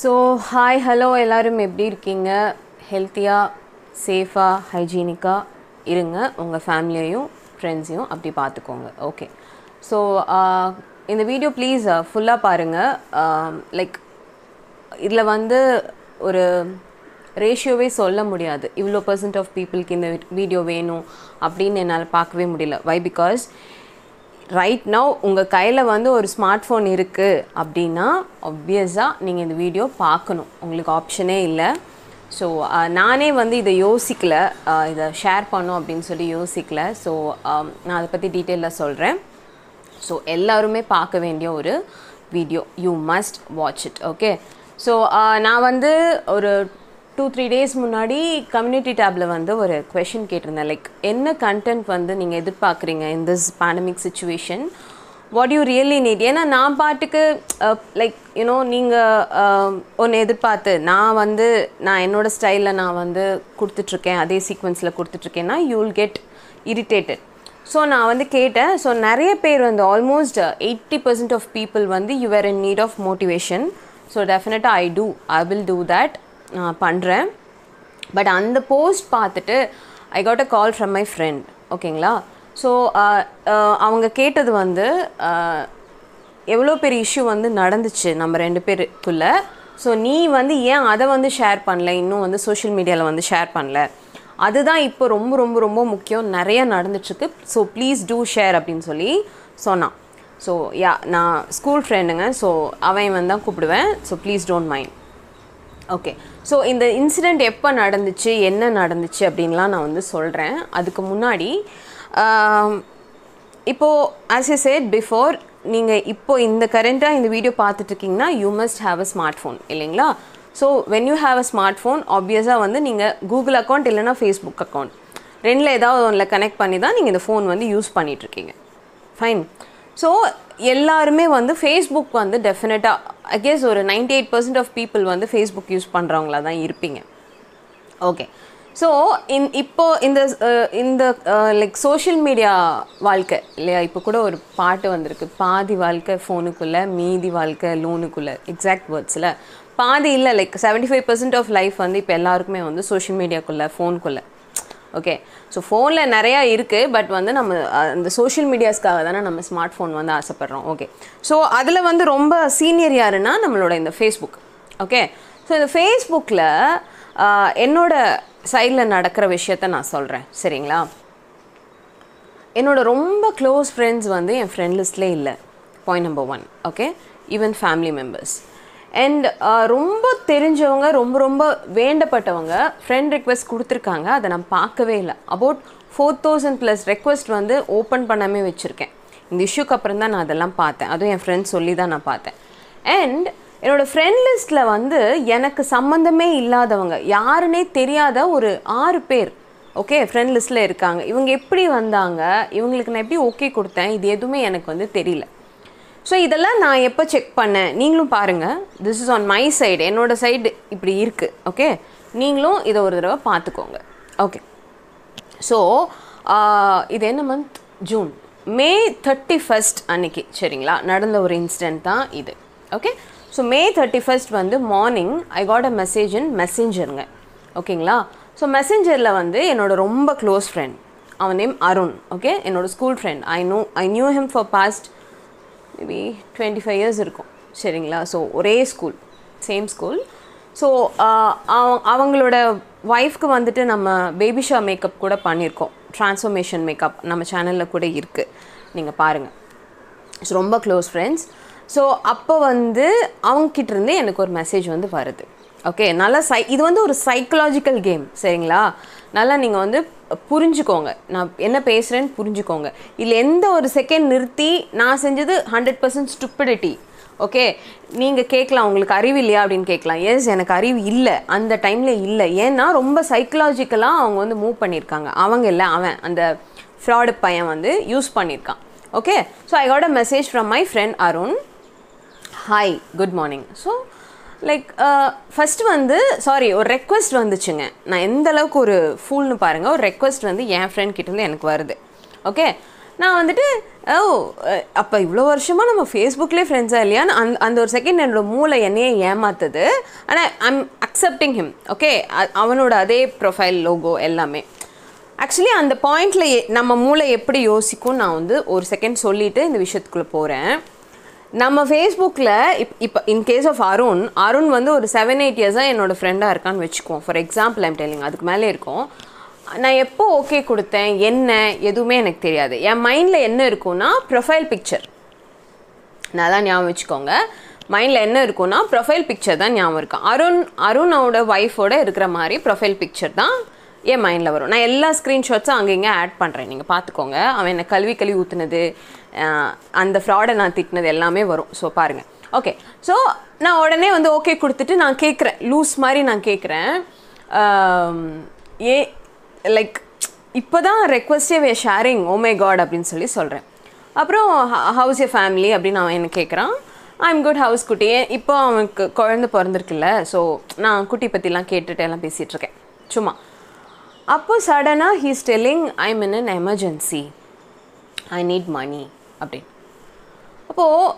so hi hello எல்லோரும் எப்படி இருக்கீங்க ஹெல்த்தியாக சேஃபாக ஹைஜீனிக்காக இருங்க உங்கள் ஃபேமிலியையும் ஃப்ரெண்ட்ஸையும் அப்படி பார்த்துக்கோங்க ஓகே ஸோ இந்த வீடியோ ப்ளீஸ் ஃபுல்லாக பாருங்கள் லைக் இதில் வந்து ஒரு ரேஷியோவே சொல்ல முடியாது இவ்வளோ பர்சன்ட் ஆஃப் பீப்புளுக்கு இந்த வீடியோ வேணும் அப்படின்னு என்னால் பார்க்கவே முடியல வை பிகாஸ் ரைட் நவ் உங்கள் கையில் வந்து ஒரு ஸ்மார்ட் ஃபோன் இருக்குது அப்படின்னா ஆப்வியஸாக நீங்கள் இந்த வீடியோ பார்க்கணும் உங்களுக்கு ஆப்ஷனே இல்லை ஸோ நானே வந்து இதை யோசிக்கல இதை ஷேர் பண்ணும் அப்படின்னு சொல்லி யோசிக்கல ஸோ நான் அதை பற்றி டீட்டெயிலாக சொல்கிறேன் ஸோ எல்லாருமே பார்க்க வேண்டிய ஒரு video you must watch it okay so நான் வந்து ஒரு டூ த்ரீ டேஸ் முன்னாடி கம்யூனிட்டி டேப்பில் வந்து ஒரு கொஷின் கேட்டிருந்தேன் லைக் என்ன கண்டென்ட் வந்து நீங்கள் எதிர்பார்க்குறீங்க in this pandemic situation what you really need ஏன்னா நான் பாட்டுக்கு லைக் யூனோ நீங்கள் ஒன்று எதிர்பார்த்து நான் வந்து நான் என்னோடய ஸ்டைலில் நான் வந்து கொடுத்துட்ருக்கேன் அதே சீக்வன்ஸில் கொடுத்துட்ருக்கேன்னா you will get irritated so நான் வந்து கேட்டேன் ஸோ நிறைய பேர் வந்து almost eighty percent of people வந்து you are in need of motivation so டெஃபினட்டாக I do I will do that பண்ணுறேன் பட் அந்த போஸ்ட் பார்த்துட்டு I got a call from my friend ஓகேங்களா ஸோ அவங்க கேட்டது வந்து எவ்வளோ பெரிய இஷ்யூ வந்து நடந்துச்சு நம்ம ரெண்டு பேருக்குள்ள ஸோ நீ வந்து ஏன் அதை வந்து ஷேர் பண்ணல இன்னும் வந்து சோஷியல் மீடியாவில் வந்து ஷேர் பண்ணல அதுதான் இப்போ ரொம்ப ரொம்ப ரொம்ப முக்கியம் நிறைய நடந்துட்டுருக்கு ஸோ ப்ளீஸ் டூ ஷேர் அப்படின்னு சொல்லி சொன்னான் ஸோ யா நான் ஸ்கூல் ஃப்ரெண்டுங்க ஸோ அவன் வந்து தான் கூப்பிடுவேன் so please don't mind okay so இந்த இன்சிடெண்ட் எப்போ நடந்துச்சு என்ன நடந்துச்சு அப்படின்லாம் நான் வந்து சொல்கிறேன் அதுக்கு முன்னாடி இப்போது ஆஸ் ஏ சேட் பிஃபோர் நீங்கள் இப்போ இந்த கரண்ட்டாக இந்த வீடியோ பார்த்துட்ருக்கீங்கன்னா you must have a smart phone இல்லைங்களா so when you have a smart phone ஆப்வியஸாக வந்து நீங்கள் கூகுள் அக்கௌண்ட் இல்லைனா ஃபேஸ்புக் அக்கௌண்ட் ரெண்டில் ஏதாவது ஒன்றில் கனெக்ட் பண்ணி தான் நீங்கள் இந்த ஃபோன் வந்து யூஸ் பண்ணிகிட்ருக்கீங்க ஃபைன் ஸோ எல்லாருமே வந்து ஃபேஸ்புக் வந்து டெஃபினட்டாக ஐ ஒரு ninety eight percent of people வந்து ஃபேஸ்புக் யூஸ் பண்ணுறவங்களா தான் இருப்பீங்க ஓகே ஸோ இன் இப்போ இந்த இந்த லைக் சோஷியல் மீடியா வாழ்க்கை இல்லையா இப்போ கூட ஒரு பாட்டு வந்திருக்கு பாதி வாழ்க்கை ஃபோனுக்குள்ளே மீதி வாழ்க்கை லோனுக்குள்ளே எக்ஸாக்ட் வேர்ட்ஸில் பாதி இல்லை like seventy five percent of life வந்து இப்போ எல்லாருக்குமே வந்து சோஷியல் மீடியாக்குள்ளே ஃபோனுக்குள்ளே ஓகே ஸோ ஃபோனில் நிறையா இருக்குது பட் வந்து நம்ம அந்த சோஷியல் மீடியாஸ்க்காக தானே நம்ம ஸ்மார்ட் ஃபோன் வந்து ஆசைப்பட்றோம் ஓகே ஸோ அதில் வந்து ரொம்ப சீனியர் யாருன்னா நம்மளோட இந்த ஃபேஸ்புக் ஓகே ஸோ இந்த ஃபேஸ்புக்கில் என்னோட சைடில் நடக்கிற விஷயத்த நான் சொல்கிறேன் சரிங்களா என்னோடய ரொம்ப க்ளோஸ் ஃப்ரெண்ட்ஸ் வந்து என் ஃப்ரெண்ட் லிஸ்ட்லேயே இல்லை point number one okay even family members and uh, ரொம்ப தெரிஞ்சவங்க ரொம்ப ரொம்ப வேண்டப்பட்டவங்க ஃப்ரெண்ட் ரெக்வஸ்ட் கொடுத்துருக்காங்க அதை நான் பார்க்கவே இல்லை about four thousand plus request வந்து ஓப்பன் பண்ணாமே வச்சுருக்கேன் இந்த இஷ்யூக்கு அப்புறம் தான் நான் அதெல்லாம் பார்த்தேன் அதுவும் என் ஃப்ரெண்ட்ஸ் சொல்லி தான் நான் பார்த்தேன் அண்ட் என்னோடய ஃப்ரெண்ட் லிஸ்ட்டில் வந்து எனக்கு சம்மந்தமே இல்லாதவங்க யாருன்னே தெரியாத ஒரு ஆறு பேர் ஓகே ஃப்ரெண்ட் லிஸ்ட்டில் இருக்காங்க இவங்க எப்படி வந்தாங்க இவங்களுக்கு நான் எப்படி ஓகே கொடுத்தேன் இது எதுவுமே எனக்கு வந்து தெரியல ஸோ இதெல்லாம் நான் எப்போ செக் பண்ணேன் நீங்களும் பாருங்கள் this is on my side என்னோடய சைடு இப்படி இருக்குது ஓகே நீங்களும் இதை ஒரு தடவை பார்த்துக்கோங்க ஓகே ஸோ இது என்ன month June May thirty first அன்னைக்கு சரிங்களா நடந்த ஒரு இன்சிடென்ட் தான் இது okay so May thirty first வந்து morning I got a message in மெசேஞ்சருங்க ஓகேங்களா ஸோ மெசேஞ்சரில் வந்து என்னோடய ரொம்ப க்ளோஸ் ஃப்ரெண்ட் அவன் நேம் அருண் ஓகே என்னோடய school friend I know I knew him for past maybe twenty five years இருக்கும் சரிங்களா ஸோ ஒரே ஸ்கூல் சேம் ஸ்கூல் ஸோ அவங்களோட ஒய்ஃப்க்கு வந்துட்டு நம்ம பேபி ஷா மேக்கப் கூட பண்ணியிருக்கோம் ட்ரான்ஸ்ஃபர்மேஷன் மேக்கப் நம்ம சேனலில் கூட இருக்குது நீங்கள் பாருங்கள் ஸோ ரொம்ப க்ளோஸ் ஃப்ரெண்ட்ஸ் ஸோ அப்போ வந்து அவங்கக்கிட்டேருந்தே எனக்கு ஒரு மெசேஜ் வந்து வருது ஓகே நல்லா சை இது வந்து ஒரு சைக்கலாஜிக்கல் கேம் சரிங்களா நல்லா நீங்கள் வந்து புரிஞ்சுக்கோங்க நான் என்ன பேசுகிறேன்னு புரிஞ்சுக்கோங்க இதில் எந்த ஒரு செகண்ட் நிறுத்தி நான் செஞ்சது ஹண்ட்ரட் பர்சன்ட் ஸ்டுப்பிடிட்டி ஓகே நீங்கள் கேட்கலாம் உங்களுக்கு அறிவு இல்லையா அப்படின்னு கேட்கலாம் எஸ் எனக்கு அறிவு இல்லை அந்த டைமில் இல்லை ஏன்னா ரொம்ப சைக்கலாஜிக்கலாக அவங்க வந்து மூவ் பண்ணியிருக்காங்க அவங்க இல்லை அவன் அந்த ஃப்ராடு பையன் வந்து யூஸ் பண்ணியிருக்கான் okay so I got a message from my friend Arun hi good morning so like first uh, வந்து சாரி ஒரு ரெக்வஸ்ட் வந்துச்சுங்க நான் எந்த அளவுக்கு ஒரு ஃபூல்னு பாருங்கள் ஒரு ரெக்வஸ்ட் வந்து என் ஃப்ரெண்ட் கிட்டேருந்து எனக்கு வருது ஓகே நான் வந்துட்டு ஓ அப்போ இவ்வளோ வருஷமாக நம்ம ஃபேஸ்புக்லேயே ஃப்ரெண்ட்ஸாக இல்லையான்னு அந் அந்த ஒரு செகண்ட் என்னோடய மூளை என்னையே ஏமாத்துது ஆனால் ஐம் அக்செப்டிங் ஹிம் ஓகே அவனோட அதே ப்ரொஃபைல் லோகோ எல்லாமே ஆக்சுவலி அந்த பாயிண்டில் நம்ம மூளை எப்படி யோசிக்கும் நான் வந்து ஒரு செகண்ட் சொல்லிவிட்டு இந்த விஷயத்துக்குள்ளே போகிறேன் நம்ம ஃபேஸ்புக்கில் இப் இப்போ in case of Arun Arun வந்து ஒரு செவன் எயிட் இயர்ஸாக என்னோடய ஃப்ரெண்டாக இருக்கான்னு வச்சுக்குவோம் ஃபார் எக்ஸாம்பிள் ஐம் டெலிங் அதுக்கு மேலே இருக்கும் நான் எப்போ ஓகே கொடுத்தேன் என்ன எதுவுமே எனக்கு தெரியாது என் மைண்டில் என்ன இருக்கும்னா ப்ரொஃபைல் பிக்சர் நான் தான் ஞாபகம் வச்சுக்கோங்க மைண்டில் என்ன இருக்கும்னா ப்ரொஃபைல் பிக்சர் தான் ஞாபகம் இருக்கும் அருண் அருணோட ஒய்ஃபோட இருக்கிற மாதிரி ப்ரொஃபைல் பிக்சர் தான் என் மைண்டில் வரும் நான் எல்லா ஸ்க்ரீன்ஷாட்ஸும் அங்கே இங்கே ஆட் பண்ணுறேன் நீங்கள் பார்த்துக்கோங்க அவன் என்னை கல்வி கல்வி ஊற்றுனது அந்த ஃப்ராடை நான் திட்டினது எல்லாமே வரும் ஸோ பாருங்கள் ஓகே ஸோ நான் உடனே வந்து ஓகே கொடுத்துட்டு நான் கேட்குறேன் லூஸ் மாதிரி நான் கேட்குறேன் ஏ லைக் இப்போ தான் ரெக்வஸ்டே வே ஷேரிங் ஓமே காட் அப்படின்னு சொல்லி சொல்கிறேன் அப்புறம் ஹவுஸ் ஏ ஃபேமிலி அப்படின்னு அவன் என்ன கேட்குறான் ஐம் குட் ஹவுஸ் குட்டி இப்போ அவனுக்கு குழந்த பிறந்திருக்குல்ல ஸோ நான் குட்டி பற்றிலாம் கேட்டுட்டு எல்லாம் பேசிகிட்ருக்கேன் சும்மா அப்போது சடனாக he's telling I in an emergency I need money அப்படின்னு அப்போது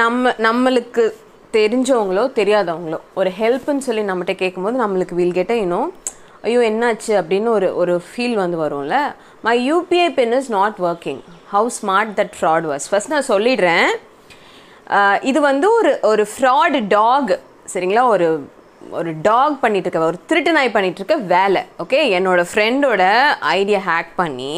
நம்ம நம்மளுக்கு தெரிஞ்சவங்களோ தெரியாதவங்களோ ஒரு ஹெல்ப்னு சொல்லி நம்மகிட்ட கேட்கும்போது நம்மளுக்கு வீல் கெட்ட இன்னும் ஐயோ என்னாச்சு அப்படின்னு ஒரு ஒரு ஃபீல் வந்து வரும்ல my UPI pin is not working how smart that fraud was first நான் சொல்லிடுறேன் இது வந்து ஒரு ஒரு ஃப்ராடு டாக் சரிங்களா ஒரு ஒரு டாக் பண்ணிகிட்ருக்க ஒரு திருட்டு நாய் பண்ணிகிட்ருக்க வேலை ஓகே என்னோடய ஃப்ரெண்டோட ஐடியா ஹேக் பண்ணி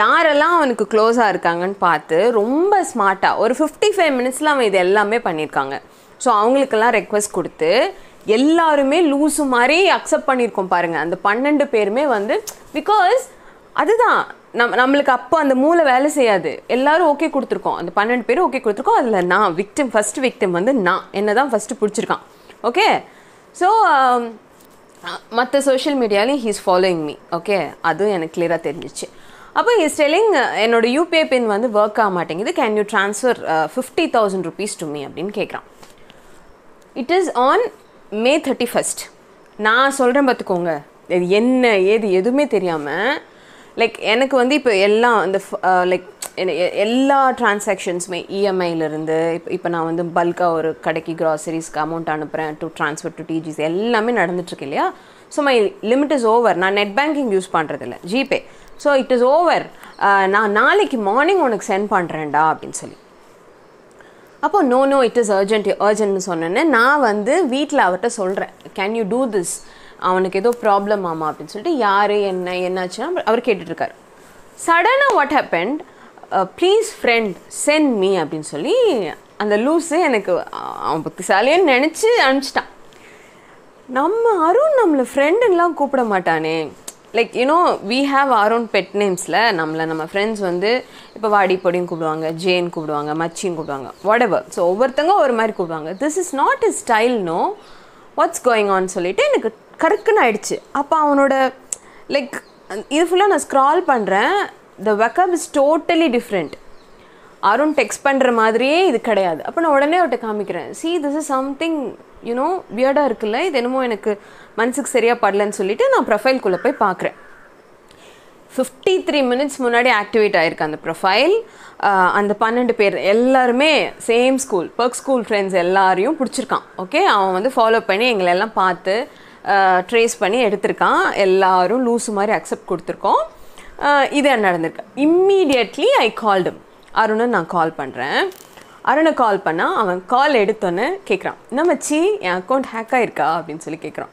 யாரெல்லாம் அவனுக்கு க்ளோஸாக இருக்காங்கன்னு பார்த்து ரொம்ப ஸ்மார்ட்டாக ஒரு ஃபிஃப்டி ஃபைவ் மினிட்ஸில் அவன் இது எல்லாமே பண்ணியிருக்காங்க ஸோ அவங்களுக்கெல்லாம் ரெக்வஸ்ட் கொடுத்து எல்லாருமே லூஸு மாதிரி அக்செப்ட் பண்ணியிருக்கோம் பாருங்கள் அந்த பன்னெண்டு பேருமே வந்து பிகாஸ் அதுதான் நம் நம்மளுக்கு அப்போ அந்த மூளை வேலை செய்யாது எல்லாரும் ஓகே கொடுத்துருக்கோம் அந்த பன்னெண்டு பேரும் ஓகே கொடுத்துருக்கோம் அதில் நான் விக்டிம் ஃபஸ்ட்டு விக்டிம் வந்து நான் என்ன தான் ஃபஸ்ட்டு பிடிச்சிருக்கான் ஓகே ஸோ மற்ற சோஷியல் மீடியாலையும் ஹீஸ் ஃபாலோயிங் மீ ஓகே அதுவும் எனக்கு கிளியராக தெரிஞ்சிச்சு அப்போ இஸ் டெலிங் uh, என்னோட யூபிஐ பின் வந்து ஒர்க் ஆக மாட்டேங்குது can you transfer fifty thousand rupees to me அப்படின்னு கேட்குறான் it is on May thirty first நான் சொல்கிறேன் பார்த்துக்கோங்க இது என்ன ஏது எதுவுமே தெரியாமல் லைக் எனக்கு வந்து இப்போ எல்லாம் இந்த லைக் uh, எல்லா டிரான்சாக்ஷன்ஸுமே e இஎம்ஐலேருந்து இப்போ இப்போ நான் வந்து பல்காக ஒரு கடைக்கு க்ராசரிஸ்க்கு அமௌண்ட் அனுப்புகிறேன் டு ட்ரான்ஸ்ஃபர் டு டிஜிஸ் எல்லாமே நடந்துட்டுருக்கு இல்லையா so my limit is over நான் நெட் பேங்கிங் யூஸ் பண்ணுறதில்ல GPay so it is over நான் நாளைக்கு மார்னிங் உனக்கு சென்ட் பண்ணுறேன்டா அப்படின்னு சொல்லி அப்போ no no it is urgent அர்ஜென்ட்னு சொன்னேன்னே நான் வந்து வீட்டில் அவர்கிட்ட சொல்கிறேன் கேன் யூ டூ திஸ் அவனுக்கு ஏதோ ப்ராப்ளம் ஆமா அப்படின்னு சொல்லிட்டு யார் என்ன என்னாச்சுன்னா அவர் கேட்டுட்ருக்காரு சடனாக what happened please friend send me அப்படின்னு சொல்லி அந்த லூஸு எனக்கு அவன் புத்திசாலியன்னு நினச்சி அனுப்பிச்சிட்டான் நம்ம அருண் நம்மளை ஃப்ரெண்டுலாம் கூப்பிட மாட்டானே like you know we have our own pet நேம்ஸில் நம்மளை நம்ம ஃப்ரெண்ட்ஸ் வந்து இப்போ வாடி பொடியும் கூப்பிடுவாங்க ஜேன் கூப்பிடுவாங்க மச்சியும் கூப்பிடுவாங்க வாட் எவர் ஸோ ஒவ்வொருத்தங்க ஒரு மாதிரி கூப்பிடுவாங்க this is not is style no what's going on சொல்லிவிட்டு எனக்கு கருக்குன்னு ஆயிடுச்சு அப்போ அவனோட லைக் இது ஃபுல்லாக நான் ஸ்க்ரால் பண்ணுறேன் the vocab is totally different Arun text பண்ணுற மாதிரியே இது கிடையாது அப்போ நான் உடனே அவர்கிட்ட காமிக்கிறேன் see this is something you know வியர்டாக இருக்குல்ல இது என்னமோ எனக்கு மனசுக்கு சரியாக படலன்னு சொல்லிவிட்டு நான் ப்ரொஃபைல்குள்ளே போய் பார்க்குறேன் ஃபிஃப்டி த்ரீ மினிட்ஸ் முன்னாடி ஆக்டிவேட் ஆகிருக்கு அந்த ப்ரொஃபைல் அந்த பன்னெண்டு பேர் எல்லாருமே சேம் ஸ்கூல் பர்க் ஸ்கூல் ஃப்ரெண்ட்ஸ் எல்லாரையும் பிடிச்சிருக்கான் ஓகே அவன் வந்து ஃபாலோ பண்ணி எங்களை எல்லாம் பார்த்து ட்ரேஸ் பண்ணி எடுத்திருக்கான் எல்லாரும் லூஸு மாதிரி அக்செப்ட் கொடுத்துருக்கோம் இது நடந்திருக்கு இம்மீடியட்லி ஐ கால்டும் அருணன் நான் கால் பண்ணுறேன் அருணை கால் பண்ணால் அவன் கால் எடுத்தோன்னே கேட்குறான் நம்ம சி என் அக்கௌண்ட் ஹேக் ஆகிருக்கா அப்படின்னு சொல்லி கேட்குறான்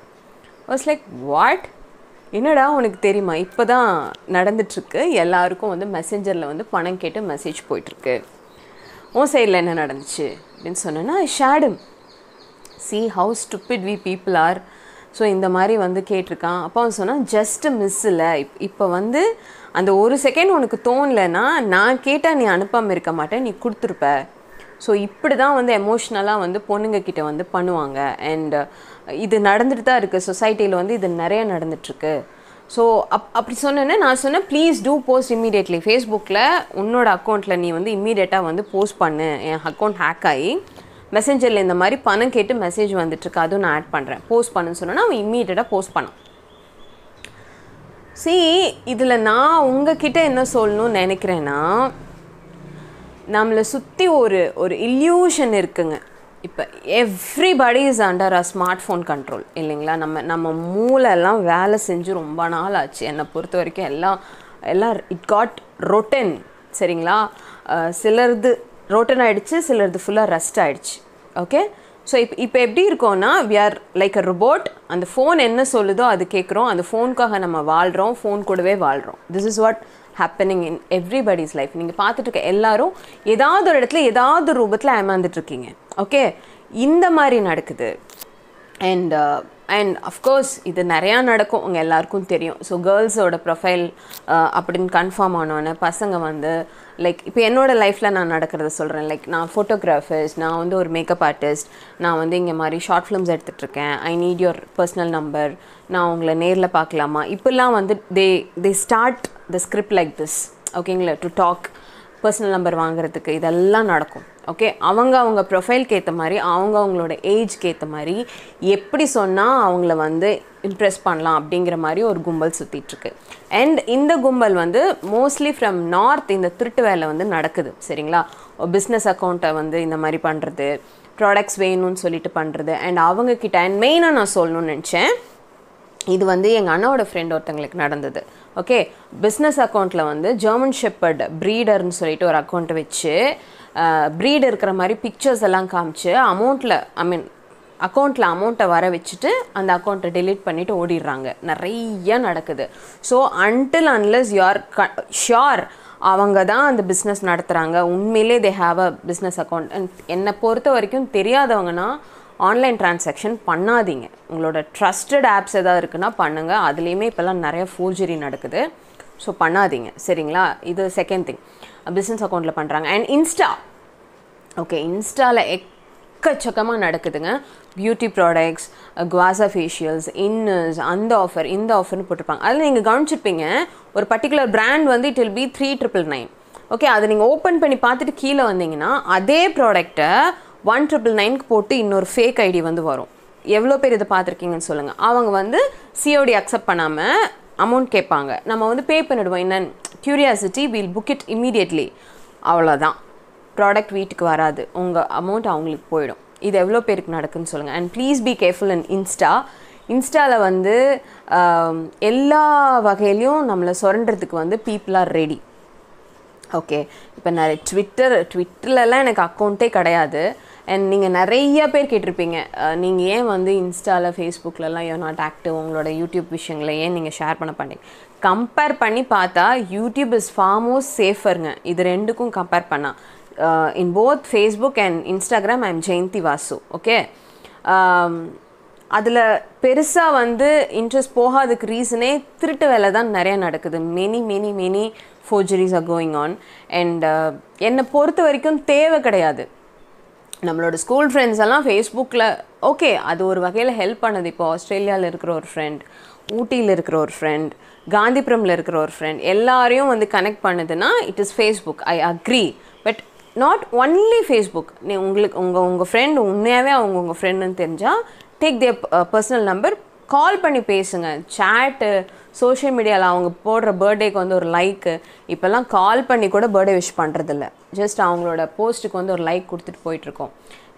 வாஸ் லைக் வாட் என்னடா உனக்கு தெரியுமா இப்போ தான் நடந்துட்டுருக்கு எல்லாருக்கும் வந்து மெசேஞ்சரில் வந்து பணம் கேட்டு மெசேஜ் போயிட்டுருக்கு உன் சைடில் என்ன நடந்துச்சு அப்படின்னு சொன்னேன்னா ஷேடும் see how stupid we people are so இந்த மாதிரி வந்து கேட்டிருக்கான் அப்போ அவன் சொன்னால் ஜஸ்ட்டு மிஸ் இல்லை இப் இப்போ வந்து அந்த ஒரு செகண்ட் உனக்கு தோணலைன்னா நான் கேட்டால் நீ அனுப்பாமல் இருக்க மாட்டேன் நீ கொடுத்துருப்ப ஸோ இப்படி தான் வந்து எமோஷ்னலாக வந்து பொண்ணுங்க கிட்ட வந்து பண்ணுவாங்க அண்ட் இது நடந்துட்டு தான் இருக்குது சொசைட்டியில் வந்து இது நிறைய நடந்துட்டுருக்கு ஸோ அப் அப்படி சொன்னேன்னா நான் சொன்னேன் ப்ளீஸ் டூ போஸ்ட் இம்மிடியேட்லி ஃபேஸ்புக்கில் உன்னோட அக்கௌண்ட்டில் நீ வந்து இம்மிடியேட்டாக வந்து போஸ்ட் பண்ணு என் அக்கௌண்ட் ஹேக் ஆகி மெசேஞ்சரில் இந்த மாதிரி பணம் கேட்டு மெசேஜ் வந்துட்டுருக்கு அதுவும் நான் ஆட் பண்ணுறேன் போஸ்ட் பண்ணுன்னு சொன்னேன்னா அவன் இம்மிடியேட்டாக போஸ்ட் பண்ணான் சி இதில் நான் உங்ககிட்ட என்ன சொல்லணும்னு நினைக்கிறேன்னா நம்மளை சுற்றி ஒரு ஒரு இல்யூஷன் இருக்குங்க இப்போ everybody is under a smart phone control இல்லைங்களா நம்ம நம்ம மூளைலாம் வேலை செஞ்சு ரொம்ப நாள் ஆச்சு என்னை பொறுத்த வரைக்கும் எல்லாம் எல்லாம் இட் காட் ரொட்டன் சரிங்களா சிலருது ரொட்டன் ஆகிடுச்சு சிலருது ஃபுல்லாக ரெஸ்ட் ஆகிடுச்சு ஓகே ஸோ இப்போ இப்போ எப்படி இருக்கோன்னா we are like a robot அந்த ஃபோன் என்ன சொல்லுதோ அது கேட்குறோம் அந்த ஃபோனுக்காக நம்ம வாழ்கிறோம் ஃபோன் கூடவே வாழ்கிறோம் this is what happening in everybody's life நீங்கள் பார்த்துட்டு இருக்க எல்லாரும் ஏதாவது ஒரு இடத்துல ஏதாவது ஒரு ரூபத்தில் ஏமாந்துட்டு இருக்கீங்க ஓகே இந்த மாதிரி நடக்குது அண்ட் அண்ட் அஃப்கோர்ஸ் இது நிறையா நடக்கும் உங்கள் எல்லாருக்கும் தெரியும் ஸோ கேர்ள்ஸோட ப்ரொஃபைல் அப்படின்னு கன்ஃபார்ம் ஆனோடனே பசங்க வந்து லைக் இப்போ என்னோடய லைஃப்பில் நான் நடக்கிறத சொல்கிறேன் லைக் நான் ஃபோட்டோகிராஃபர்ஸ் நான் வந்து ஒரு மேக்கப் ஆர்டிஸ்ட் நான் வந்து இங்கே மாதிரி ஷார்ட் ஃபிலிம்ஸ் எடுத்துகிட்ருக்கேன் I need your personal number நான் உங்களை நேரில் பார்க்கலாமா இப்போல்லாம் வந்து they they start the script like this ஓகேங்களா டு டாக் பர்சனல் நம்பர் வாங்குறதுக்கு இதெல்லாம் நடக்கும் ஓகே அவங்க அவங்க ப்ரொஃபைல்க்கு ஏற்ற மாதிரி அவங்க அவங்களோட ஏஜ்க்கு ஏற்ற மாதிரி எப்படி சொன்னால் அவங்கள வந்து இம்ப்ரெஸ் பண்ணலாம் அப்படிங்கிற மாதிரி ஒரு கும்பல் சுற்றிட்டுருக்கு அண்ட் இந்த கும்பல் வந்து மோஸ்ட்லி ஃப்ரம் நார்த் இந்த திருட்டு வேலை வந்து நடக்குது சரிங்களா பிஸ்னஸ் அக்கௌண்ட்டை வந்து இந்த மாதிரி பண்ணுறது ப்ராடக்ட்ஸ் வேணும்னு சொல்லிட்டு பண்ணுறது அண்ட் அவங்கக்கிட்ட அண்ட் மெயினாக நான் சொல்லணும்னு நினச்சேன் இது வந்து எங்கள் அண்ணாவோட ஃப்ரெண்ட் ஒருத்தங்களுக்கு நடந்தது ஓகே பிஸ்னஸ் அக்கௌண்ட்டில் வந்து ஜெர்மன் ஷெப்பர்ட் ப்ரீடர்னு சொல்லிட்டு ஒரு அக்கௌண்ட் வச்சு ப்ரீடு இருக்கிற மாதிரி பிக்சர்ஸ் எல்லாம் காமிச்சு அமௌண்ட்டில் ஐ மீன் அக்கௌண்ட்டில் அமௌண்ட்டை வர வச்சுட்டு அந்த அக்கௌண்ட்டை டெலீட் பண்ணிவிட்டு ஓடிடுறாங்க நிறைய நடக்குது ஸோ அன்டில் அன்லஸ் யூஆர் க ஷியார் அவங்க தான் அந்த பிஸ்னஸ் நடத்துகிறாங்க உண்மையிலே they have a business account என்னை பொறுத்த வரைக்கும் தெரியாதவங்கன்னா ஆன்லைன் டிரான்சாக்ஷன் பண்ணாதீங்க உங்களோட ட்ரஸ்டட் ஆப்ஸ் எதாவது இருக்குன்னா பண்ணுங்கள் அதுலேயுமே இப்போல்லாம் நிறைய ஃபோர்ஜரி நடக்குது ஸோ பண்ணாதீங்க சரிங்களா இது செகண்ட் திங் பிஸ்னஸ் அக்கௌண்ட்டில் பண்ணுறாங்க அண்ட் இன்ஸ்டா ஓகே இன்ஸ்டாவில் எக்கச்சக்கமாக நடக்குதுங்க பியூட்டி ப்ராடக்ட்ஸ் குவாசா ஃபேஷியல்ஸ் இன்னர்ஸ் அந்த ஆஃபர் இந்த ஆஃபர்னு போட்டிருப்பாங்க அதில் நீங்கள் கவனிச்சிருப்பீங்க ஒரு பர்டிகுலர் பிராண்ட் வந்து it will be three triple nine okay அதை நீங்கள் ஓப்பன் பண்ணி பார்த்துட்டு கீழே வந்தீங்கன்னா அதே ப்ராடக்டை ஒன் ட்ரிபிள் நைனுக்கு போட்டு இன்னொரு ஃபேக் ஐடி வந்து வரும் எவ்வளோ பேர் இதை பார்த்துருக்கீங்கன்னு சொல்லுங்கள் அவங்க வந்து சிஓடி அக்செப்ட் பண்ணாமல் அமௌண்ட் கேட்பாங்க நம்ம வந்து பே பண்ணிவிடுவோம் என்னென்னு curiosity will book it immediately அவ்வளோதான் ப்ராடக்ட் வீட்டுக்கு வராது உங்கள் அமௌண்ட் அவங்களுக்கு போயிடும் இது எவ்வளோ பேருக்கு நடக்குன்னு சொல்லுங்கள் and please be careful and Insta இன்ஸ்டாவில் வந்து எல்லா வகையிலையும் நம்மளை சுரண்டுறதுக்கு வந்து பீப்புள் ஆர் ரெடி ஓகே இப்போ நிறைய ட்விட்டர் ட்விட்டர்லலாம் எனக்கு அக்கௌண்ட்டே கிடையாது அண்ட் நீங்கள் நிறைய பேர் கேட்டிருப்பீங்க நீங்கள் ஏன் வந்து இன்ஸ்டாவில் ஃபேஸ்புக்கிலலாம் யோ நாட் ஆக்டிவ் உங்களோட யூடியூப் விஷயங்களை ஏன் நீங்கள் ஷேர் பண்ண பண்ணீங்க கம்பேர் பண்ணி பார்த்தா யூடியூப் இஸ் ஃபார் சேஃபருங்க இது ரெண்டுக்கும் கம்பேர் பண்ணால் in both Facebook and Instagram and Jayanthi Vasu okay அதில் பெருசாக வந்து இன்ட்ரெஸ்ட் போகாதுக்கு ரீசனே திருட்டு வேலை தான் நிறையா நடக்குது many many many forgeries are going on and என்னை பொறுத்த வரைக்கும் தேவை கிடையாது நம்மளோட ஸ்கூல் ஃப்ரெண்ட்ஸ் எல்லாம் ஃபேஸ்புக்கில் ஓகே அது ஒரு வகையில் ஹெல்ப் பண்ணுது இப்போ ஆஸ்திரேலியாவில் இருக்கிற ஒரு ஃப்ரெண்ட் ஊட்டியில் இருக்கிற ஒரு ஃப்ரெண்ட் காந்திபுரமில் இருக்கிற ஒரு ஃப்ரெண்ட் எல்லாரையும் வந்து கனெக்ட் பண்ணுதுன்னா it is Facebook I agree but not only Facebook நீ உங்களுக்கு உங்கள் உங்கள் ஃப்ரெண்ட் உண்மையாகவே அவங்க உங்கள் ஃப்ரெண்டுன்னு தெரிஞ்சால் take their personal uh, number call பண்ணி பேசுங்க சேட்டு சோஷியல் மீடியாவில் அவங்க போடுற பர்த்டேக்கு வந்து ஒரு லைக்கு இப்போல்லாம் கால் பண்ணி கூட பர்த்டே விஷ் பண்ணுறதில்ல ஜஸ்ட் அவங்களோட போஸ்ட்டுக்கு வந்து ஒரு லைக் கொடுத்துட்டு போயிட்டுருக்கோம்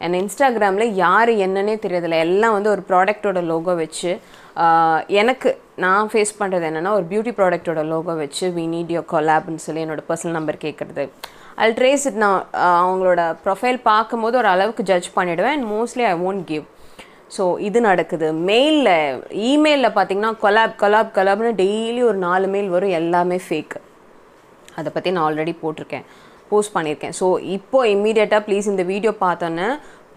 அண்ட் இன்ஸ்டாகிராமில் யார் என்னன்னே தெரியறதில்ல எல்லாம் வந்து ஒரு ப்ராடக்டோட லோகோ வச்சு எனக்கு நான் ஃபேஸ் பண்ணுறது என்னென்னா ஒரு பியூட்டி ப்ராடக்டோட லோகோ வச்சு வி நீட் யோ கொலாப்னு சொல்லி என்னோடய பர்சனல் நம்பர் கேட்குறது அல் ட்ரேஸ் இட் நான் அவங்களோட ப்ரொஃபைல் பார்க்கும்போது ஒரு அளவுக்கு ஜட்ஜ் பண்ணிவிடுவேன் and mostly I won't give so இது நடக்குது மெயிலில் இமெயிலில் பார்த்தீங்கன்னா கொலாப் கொலாப் கொலாப்னு டெய்லி ஒரு நாலு மெயில் வரும் எல்லாமே ஃபேக்கு அதை பற்றி நான் ஆல்ரெடி போட்டிருக்கேன் போஸ்ட் பண்ணியிருக்கேன் ஸோ இப்போது இம்மீடியட்டாக ப்ளீஸ் இந்த வீடியோ பார்த்தோன்னே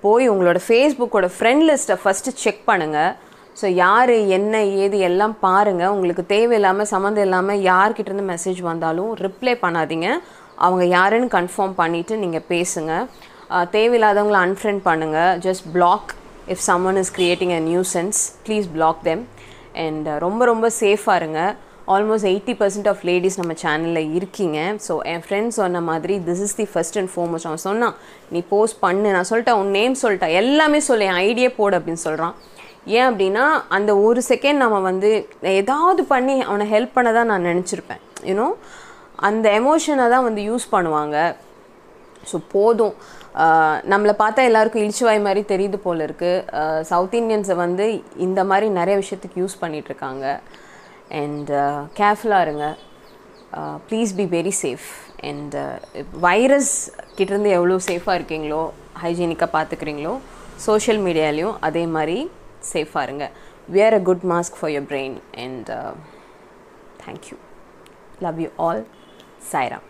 போய் உங்களோட ஃபேஸ்புக்கோட ஃப்ரெண்ட் லிஸ்ட்டை ஃபஸ்ட்டு செக் பண்ணுங்கள் ஸோ யார் என்ன ஏது எல்லாம் பாருங்கள் உங்களுக்கு தேவையில்லாமல் சம்மந்தம் இல்லாமல் யார்கிட்டேருந்து மெசேஜ் வந்தாலும் ரிப்ளை பண்ணாதீங்க அவங்க யாருன்னு கன்ஃபார்ம் பண்ணிவிட்டு நீங்கள் பேசுங்கள் தேவையில்லாதவங்களை அன்ஃப்ரெண்ட் பண்ணுங்கள் just block if someone is creating a nuisance please block them and ரொம்ப ரொம்ப சேஃபாக இருங்க almost eighty percent of ladies நம்ம சேனலில் இருக்கீங்க ஸோ என் ஃப்ரெண்ட்ஸ் சொன்ன மாதிரி this is the first and foremost அவன் சொன்னான் நீ போஸ்ட் பண்ணு நான் சொல்லிட்டேன் உன் நேம் சொல்லிட்டேன் எல்லாமே சொல்ல என் ஐடியே போடு அப்படின்னு சொல்கிறான் ஏன் அப்படின்னா அந்த ஒரு செகண்ட் நம்ம வந்து ஏதாவது பண்ணி அவனை ஹெல்ப் பண்ண தான் நான் நினச்சிருப்பேன் யூனோ அந்த எமோஷனை தான் வந்து யூஸ் பண்ணுவாங்க ஸோ போதும் நம்மளை பார்த்தா எல்லாருக்கும் இழிச்சுவாய் மாதிரி தெரியுது போல் இருக்குது சவுத் இண்டியன்ஸை வந்து இந்த மாதிரி நிறைய விஷயத்துக்கு யூஸ் பண்ணிகிட்ருக்காங்க அண்ட் கேர்ஃபுல்லாக இருங்க please be very safe and virus கிட்டேருந்து எவ்வளோ சேஃபாக இருக்கீங்களோ ஹைஜீனிக்காக பார்த்துக்கிறீங்களோ சோஷியல் மீடியாலேயும் அதே மாதிரி சேஃபாக இருங்க wear a good mask for your brain and thank you love you all Sairam